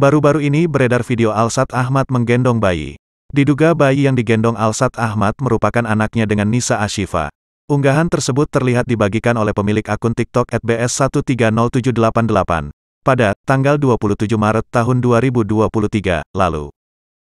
Baru-baru ini beredar video Alsat Ahmad menggendong bayi. Diduga bayi yang digendong Alsat Ahmad merupakan anaknya dengan Nisa Ashifa. Unggahan tersebut terlihat dibagikan oleh pemilik akun TikTok @bs130788 pada tanggal 27 Maret tahun 2023 lalu.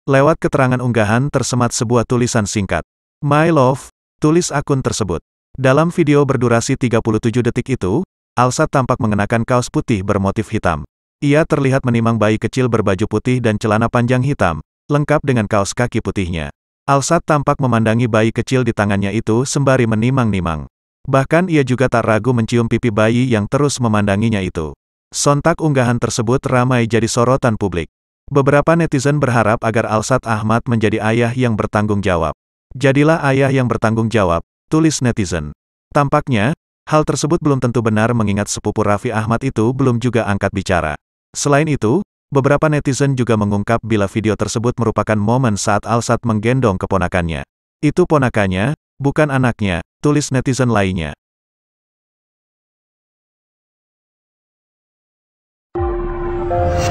Lewat keterangan unggahan tersemat sebuah tulisan singkat. My love, tulis akun tersebut. Dalam video berdurasi 37 detik itu, Alsat tampak mengenakan kaos putih bermotif hitam. Ia terlihat menimang bayi kecil berbaju putih dan celana panjang hitam, lengkap dengan kaos kaki putihnya. Alsat tampak memandangi bayi kecil di tangannya itu sembari menimang-nimang. Bahkan ia juga tak ragu mencium pipi bayi yang terus memandanginya itu. Sontak unggahan tersebut ramai jadi sorotan publik. Beberapa netizen berharap agar Alsat Ahmad menjadi ayah yang bertanggung jawab. Jadilah ayah yang bertanggung jawab, tulis netizen. Tampaknya, hal tersebut belum tentu benar mengingat sepupu Raffi Ahmad itu belum juga angkat bicara. Selain itu, beberapa netizen juga mengungkap bila video tersebut merupakan momen saat Alsat menggendong keponakannya. Itu ponakannya, bukan anaknya, tulis netizen lainnya. Oh.